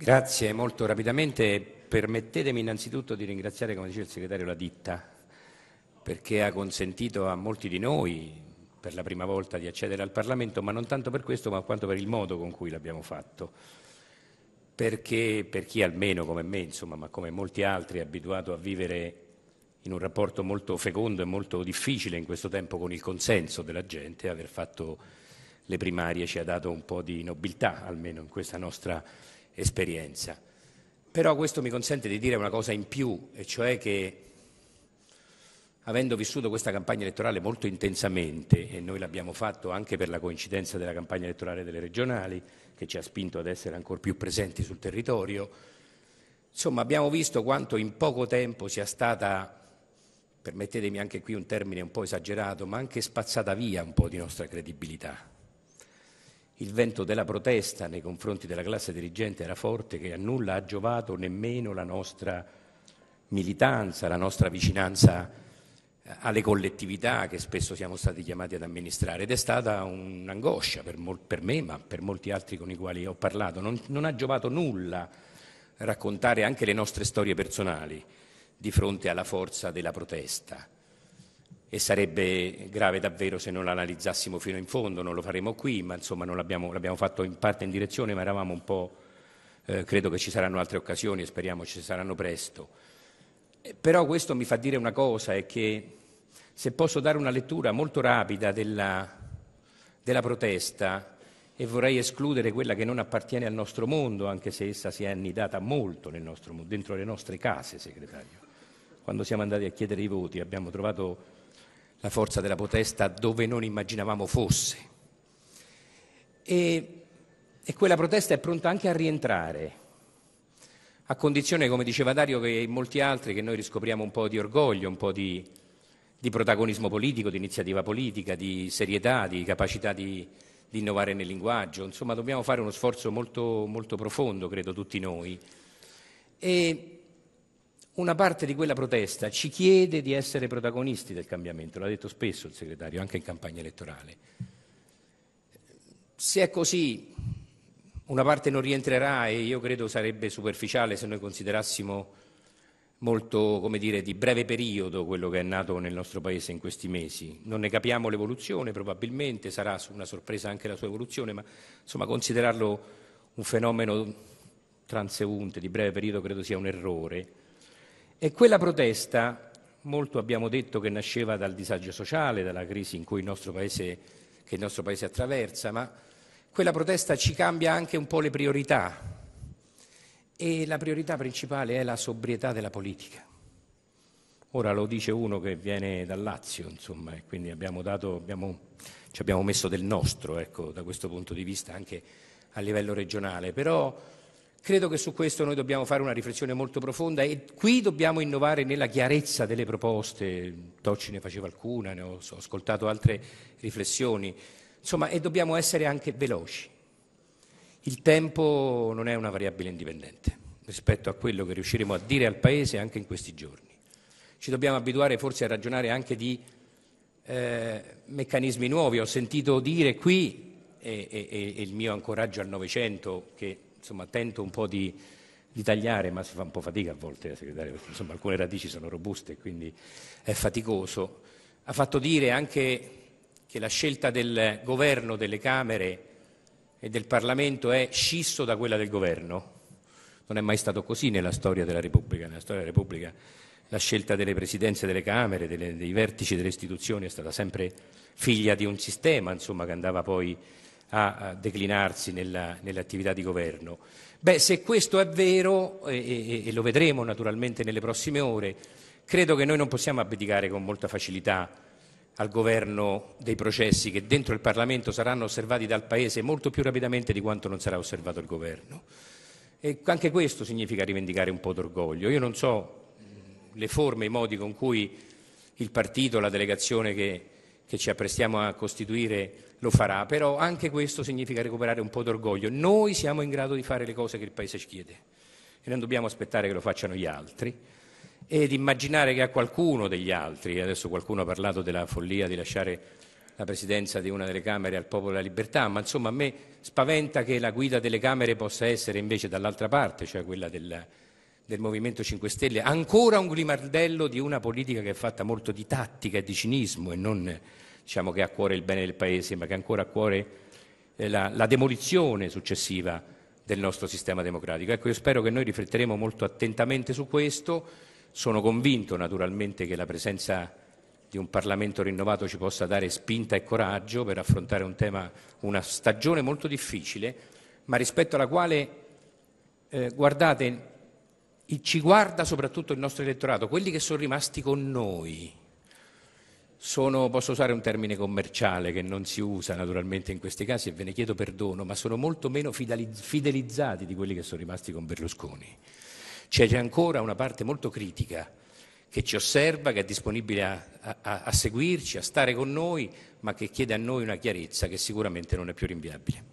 Grazie, molto rapidamente permettetemi innanzitutto di ringraziare, come dice il segretario, la ditta perché ha consentito a molti di noi per la prima volta di accedere al Parlamento, ma non tanto per questo, ma quanto per il modo con cui l'abbiamo fatto. Perché per chi almeno come me, insomma, ma come molti altri, è abituato a vivere in un rapporto molto fecondo e molto difficile in questo tempo con il consenso della gente, aver fatto le primarie ci ha dato un po' di nobiltà, almeno in questa nostra esperienza. Però questo mi consente di dire una cosa in più, e cioè che avendo vissuto questa campagna elettorale molto intensamente, e noi l'abbiamo fatto anche per la coincidenza della campagna elettorale delle regionali, che ci ha spinto ad essere ancora più presenti sul territorio, insomma abbiamo visto quanto in poco tempo sia stata, permettetemi anche qui un termine un po' esagerato, ma anche spazzata via un po' di nostra credibilità. Il vento della protesta nei confronti della classe dirigente era forte che a nulla ha giovato nemmeno la nostra militanza, la nostra vicinanza eh, alle collettività che spesso siamo stati chiamati ad amministrare ed è stata un'angoscia per, mol- per me ma per molti altri con i quali ho parlato. Non, non, ha giovato nulla raccontare anche le nostre storie personali di fronte alla forza della protesta e sarebbe grave davvero se non l'analizzassimo fino in fondo, non lo faremo qui, ma insomma l'abbiamo, l'abbiamo, fatto in parte in direzione, ma eravamo un po', eh, credo che ci saranno altre occasioni e speriamo ci saranno presto. Eh, però questo mi fa dire una cosa, è che se posso dare una lettura molto rapida della, della protesta, e vorrei escludere quella che non appartiene al nostro mondo, anche se essa si è annidata molto nel nostro mondo, dentro le nostre case, segretario. Quando siamo andati a chiedere i voti abbiamo trovato la forza della protesta dove non immaginavamo fosse. E, e quella protesta è pronta anche a rientrare, a condizione, come diceva Dario e molti altri, che noi riscopriamo un po' di orgoglio, un po' di, di protagonismo politico, di iniziativa politica, di serietà, di capacità di, di, innovare nel linguaggio. Insomma, dobbiamo fare uno sforzo molto, molto profondo, credo, tutti noi. E, una parte di quella protesta ci chiede di essere protagonisti del cambiamento, l'ha detto spesso il segretario, anche in campagna elettorale. Se è così, una parte non rientrerà e io credo sarebbe superficiale se noi considerassimo molto, come dire, di breve periodo quello che è nato nel nostro Paese in questi mesi. Non ne capiamo l'evoluzione, probabilmente sarà una sorpresa anche la sua evoluzione, ma insomma considerarlo un fenomeno transeunte di breve periodo credo sia un errore e quella protesta, molto abbiamo detto che nasceva dal disagio sociale, dalla crisi in cui il nostro paese, che il nostro paese attraversa, ma quella protesta ci cambia anche un po' le priorità. E la priorità principale è la sobrietà della politica. Ora lo dice uno che viene dal Lazio, insomma, e quindi abbiamo dato, abbiamo, ci abbiamo messo del nostro, ecco, da questo punto di vista anche a livello regionale. Però Credo che su questo noi dobbiamo fare una riflessione molto profonda e qui dobbiamo innovare nella chiarezza delle proposte. Tocci ne faceva alcuna, ne ho, ho ascoltato altre riflessioni. Insomma, e dobbiamo essere anche veloci. Il tempo non è una variabile indipendente rispetto a quello che riusciremo a dire al Paese anche in questi giorni. Ci dobbiamo abituare forse a ragionare anche di eh, meccanismi nuovi. Ho sentito dire qui, e, e, e il mio ancoraggio al Novecento, che insomma, tento un po' di, di, tagliare, ma si fa un po' fatica a volte, eh, segretario, perché insomma, alcune radici sono robuste, quindi è faticoso. Ha fatto dire anche che la scelta del governo, delle Camere e del Parlamento è scisso da quella del governo. Non è mai stato così nella storia della Repubblica. Nella storia della Repubblica la scelta delle presidenze delle Camere, delle, dei vertici delle istituzioni è stata sempre figlia di un sistema insomma, che andava poi a declinarsi nella, nell'attività di governo. Beh, se questo è vero, e, e, e, lo vedremo naturalmente nelle prossime ore, credo che noi non possiamo abdicare con molta facilità al governo dei processi che dentro il Parlamento saranno osservati dal Paese molto più rapidamente di quanto non sarà osservato il governo. E anche questo significa rivendicare un po' d'orgoglio. Io non so mm, le forme, i modi con cui il partito, la delegazione che che ci apprestiamo a costituire lo farà, però anche questo significa recuperare un po' d'orgoglio. Noi siamo in grado di fare le cose che il Paese ci chiede e non dobbiamo aspettare che lo facciano gli altri ed immaginare che a qualcuno degli altri, adesso qualcuno ha parlato della follia di lasciare la presidenza di una delle Camere al Popolo della Libertà, ma insomma a me spaventa che la guida delle Camere possa essere invece dall'altra parte, cioè quella della del Movimento 5 Stelle, ancora un grimaldello di una politica che è fatta molto di tattica e di cinismo e non diciamo che ha a cuore il bene del Paese, ma che ha ancora a cuore eh, la, la demolizione successiva del nostro sistema democratico. Ecco, io spero che noi rifletteremo molto attentamente su questo, sono convinto naturalmente che la presenza di un Parlamento rinnovato ci possa dare spinta e coraggio per affrontare un tema, una stagione molto difficile, ma rispetto alla quale, eh, guardate, ci guarda soprattutto il nostro elettorato, quelli che sono rimasti con noi. Sono, posso usare un termine commerciale che non si usa naturalmente in questi casi e ve ne chiedo perdono, ma sono molto meno fidelizzati di quelli che sono rimasti con Berlusconi. C'è ancora una parte molto critica che ci osserva, che è disponibile a, a, a seguirci, a stare con noi, ma che chiede a noi una chiarezza che sicuramente non è più rinviabile.